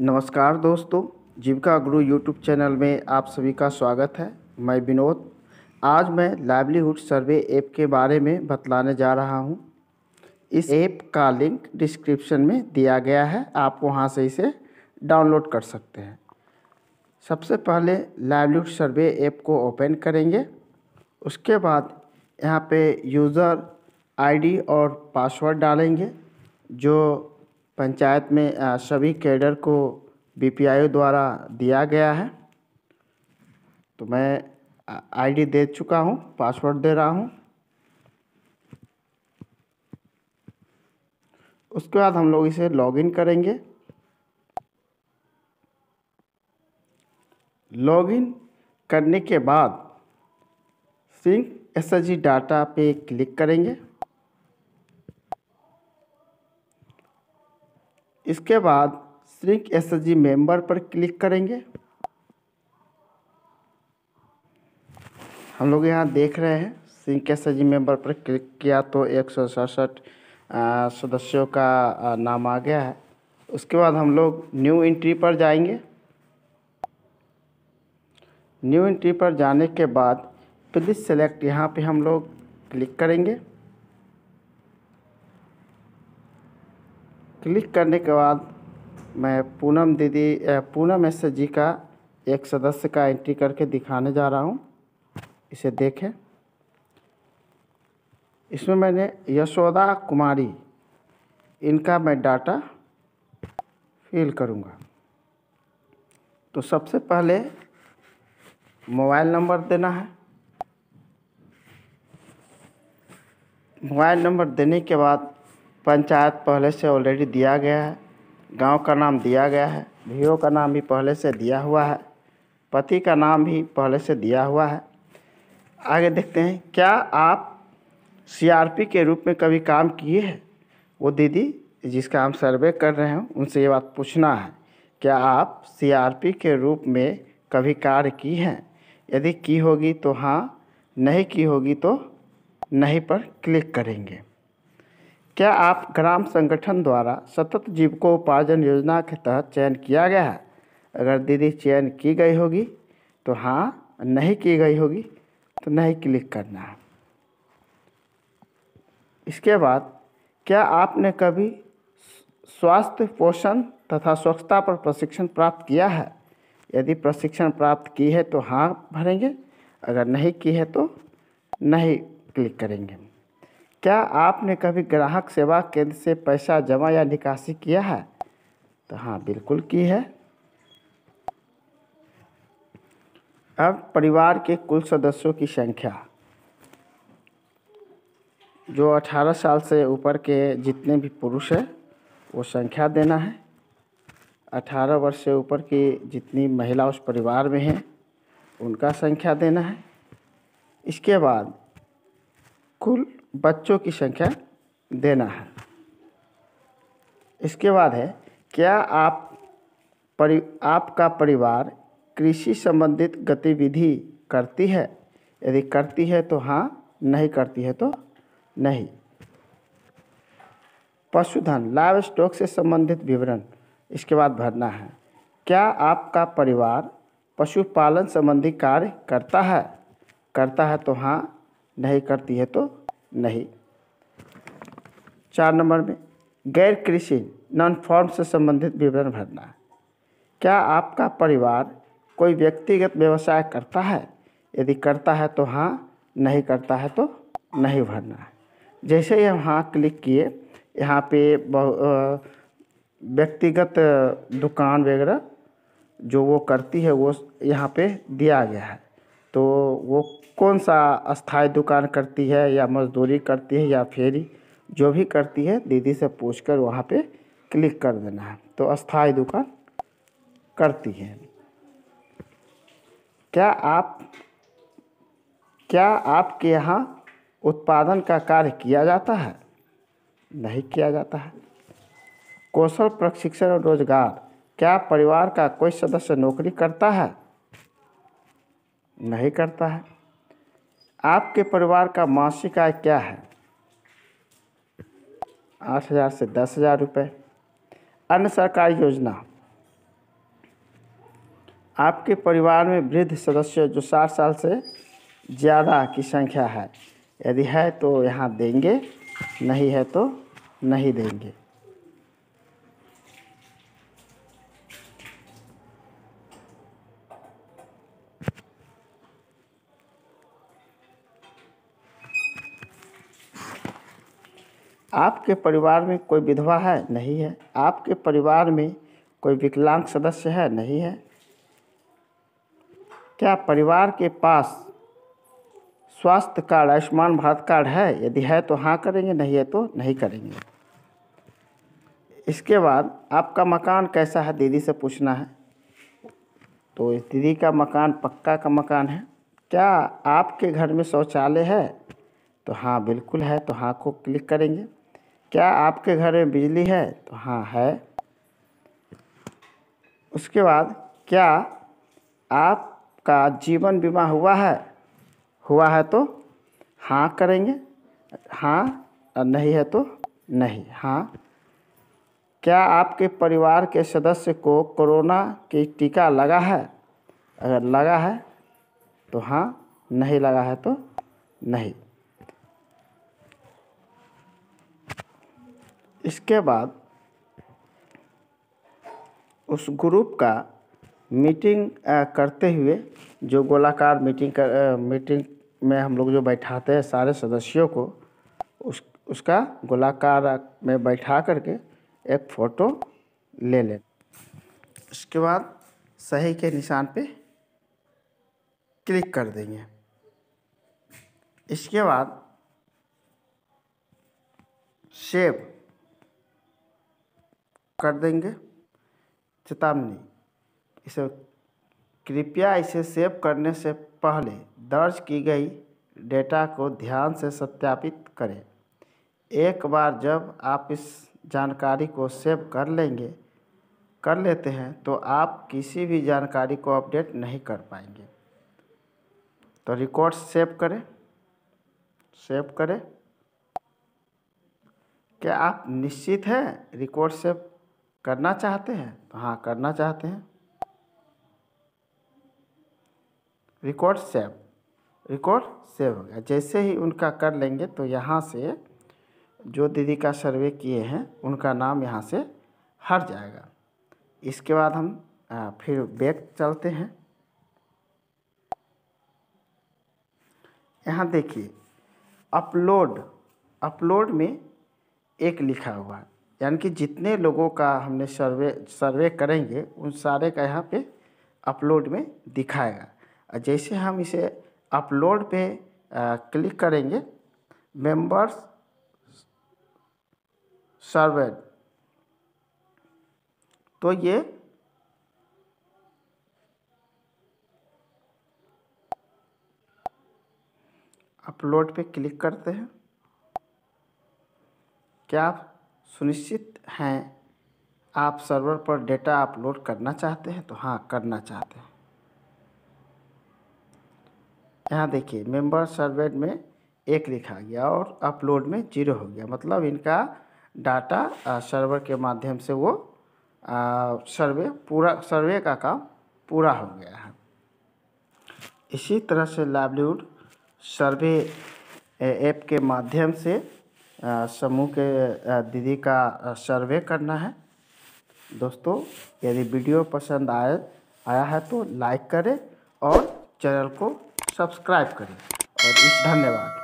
नमस्कार दोस्तों जीविका गुरु यूट्यूब चैनल में आप सभी का स्वागत है मैं विनोद आज मैं लाइवलीहुड सर्वे ऐप के बारे में बतलाने जा रहा हूं। इस ऐप का लिंक डिस्क्रिप्शन में दिया गया है आप वहां से इसे डाउनलोड कर सकते हैं सबसे पहले लाइवलीहुड सर्वे ऐप को ओपन करेंगे उसके बाद यहाँ पे यूज़र आईडी और पासवर्ड डालेंगे जो पंचायत में सभी कैडर को बीपीआईओ द्वारा दिया गया है तो मैं आईडी दे चुका हूँ पासवर्ड दे रहा हूँ उसके बाद हम लोग इसे लॉगिन करेंगे लॉगिन करने के बाद सिंह एस डाटा पे क्लिक करेंगे इसके बाद श्रिंक एस जी मेम्बर पर क्लिक करेंगे हम लोग यहाँ देख रहे हैं श्रिंक एस जी मेम्बर पर क्लिक किया तो एक सदस्यों का नाम आ गया है उसके बाद हम लोग न्यू एंट्री पर जाएंगे न्यू एंट्री पर जाने के बाद प्लीज़ सेलेक्ट यहाँ पे हम लोग क्लिक करेंगे क्लिक करने के बाद मैं पूनम दीदी पूनम एस जी का एक सदस्य का एंट्री करके दिखाने जा रहा हूँ इसे देखें इसमें मैंने यशोदा कुमारी इनका मैं डाटा फिल करूँगा तो सबसे पहले मोबाइल नंबर देना है मोबाइल नंबर देने के बाद पंचायत पहले से ऑलरेडी दिया गया है गांव का नाम दिया गया है भी का नाम भी पहले से दिया हुआ है पति का नाम भी पहले से दिया हुआ है आगे देखते हैं क्या आप सीआरपी के रूप में कभी काम किए हैं वो दीदी जिसका हम सर्वे कर रहे हैं उनसे ये बात पूछना है क्या आप सीआरपी के रूप में कभी कार्य की हैं यदि की होगी तो हाँ नहीं की होगी तो नहीं पर क्लिक करेंगे क्या आप ग्राम संगठन द्वारा सतत जीविकोपार्जन योजना के तहत चयन किया गया है अगर दीदी चयन की गई होगी तो हाँ नहीं की गई होगी तो नहीं क्लिक करना है इसके बाद क्या आपने कभी स्वास्थ्य पोषण तथा स्वच्छता पर प्रशिक्षण प्राप्त किया है यदि प्रशिक्षण प्राप्त की है तो हाँ भरेंगे अगर नहीं की है तो नहीं क्लिक करेंगे क्या आपने कभी ग्राहक सेवा केंद्र से पैसा जमा या निकासी किया है तो हाँ बिल्कुल की है अब परिवार के कुल सदस्यों की संख्या जो 18 साल से ऊपर के जितने भी पुरुष हैं वो संख्या देना है 18 वर्ष से ऊपर की जितनी महिला उस परिवार में हैं उनका संख्या देना है इसके बाद कुल बच्चों की संख्या देना है इसके बाद है क्या आप परि आपका परिवार कृषि संबंधित गतिविधि करती है यदि करती है तो हाँ नहीं करती है तो नहीं पशुधन लाइव स्टॉक से संबंधित विवरण इसके बाद भरना है क्या आपका परिवार पशुपालन संबंधी कार्य करता है करता है तो हाँ नहीं करती है तो नहीं चार नंबर में गैर कृषि नॉन फॉर्म से संबंधित विवरण भरना क्या आपका परिवार कोई व्यक्तिगत व्यवसाय करता है यदि करता है तो हाँ नहीं करता है तो नहीं भरना है जैसे ही हम हाँ क्लिक किए यहाँ पे व्यक्तिगत दुकान वगैरह जो वो करती है वो यहाँ पे दिया गया है तो वो कौन सा अस्थाई दुकान करती है या मज़दूरी करती है या फेरी जो भी करती है दीदी से पूछ कर वहाँ पर क्लिक कर देना है तो अस्थाई दुकान करती है क्या आप क्या आपके यहाँ उत्पादन का कार्य किया जाता है नहीं किया जाता है कौशल प्रशिक्षण और रोजगार क्या परिवार का कोई सदस्य नौकरी करता है नहीं करता है आपके परिवार का मासिक आय क्या है आठ हज़ार से दस हज़ार रुपये अन्य सरकारी योजना आपके परिवार में वृद्ध सदस्य जो साठ साल से ज़्यादा की संख्या है यदि है तो यहाँ देंगे नहीं है तो नहीं देंगे आपके परिवार में कोई विधवा है नहीं है आपके परिवार में कोई विकलांग सदस्य है नहीं है क्या परिवार के पास स्वास्थ्य कार्ड आयुष्मान भारत कार्ड है यदि है तो हाँ करेंगे नहीं है तो नहीं करेंगे इसके बाद आपका मकान कैसा है दीदी से पूछना है तो इस दीदी का मकान पक्का का मकान है क्या आपके घर में शौचालय है तो हाँ बिल्कुल है तो हाँ को क्लिक करेंगे क्या आपके घर में बिजली है तो हाँ है उसके बाद क्या आपका जीवन बीमा हुआ है हुआ है तो हाँ करेंगे हाँ नहीं है तो नहीं हाँ क्या आपके परिवार के सदस्य को कोरोना की टीका लगा है अगर लगा है तो हाँ नहीं लगा है तो नहीं इसके बाद उस ग्रुप का मीटिंग करते हुए जो गोलाकार मीटिंग कर मीटिंग में हम लोग जो बैठाते हैं सारे सदस्यों को उस उसका गोलाकार में बैठा करके एक फ़ोटो ले लें उसके बाद सही के निशान पे क्लिक कर देंगे इसके बाद सेव कर देंगे चेतावनी इसे कृपया इसे सेव करने से पहले दर्ज की गई डेटा को ध्यान से सत्यापित करें एक बार जब आप इस जानकारी को सेव कर लेंगे कर लेते हैं तो आप किसी भी जानकारी को अपडेट नहीं कर पाएंगे तो रिकॉर्ड सेव करें सेव करें क्या आप निश्चित हैं रिकॉर्ड सेव करना चाहते हैं तो हाँ करना चाहते हैं रिकॉर्ड सेव रिकॉर्ड सेव हो गया जैसे ही उनका कर लेंगे तो यहाँ से जो दीदी का सर्वे किए हैं उनका नाम यहाँ से हट जाएगा इसके बाद हम फिर बैक चलते हैं यहाँ देखिए अपलोड अपलोड में एक लिखा हुआ है यानी कि जितने लोगों का हमने सर्वे सर्वे करेंगे उन सारे का यहाँ पे अपलोड में दिखाएगा और जैसे हम इसे अपलोड पे आ, क्लिक करेंगे मेंबर्स सर्वे तो ये अपलोड पे क्लिक करते हैं क्या आप सुनिश्चित हैं आप सर्वर पर डेटा अपलोड करना चाहते हैं तो हाँ करना चाहते हैं यहाँ देखिए मेंबर सर्वे में एक लिखा गया और अपलोड में जीरो हो गया मतलब इनका डाटा सर्वर के माध्यम से वो सर्वे पूरा सर्वे का काम पूरा हो गया है इसी तरह से लाइवलीवुड सर्वे ऐप के माध्यम से समूह के दीदी का सर्वे करना है दोस्तों यदि वीडियो पसंद आए आया है तो लाइक करें और चैनल को सब्सक्राइब करें और इस धन्यवाद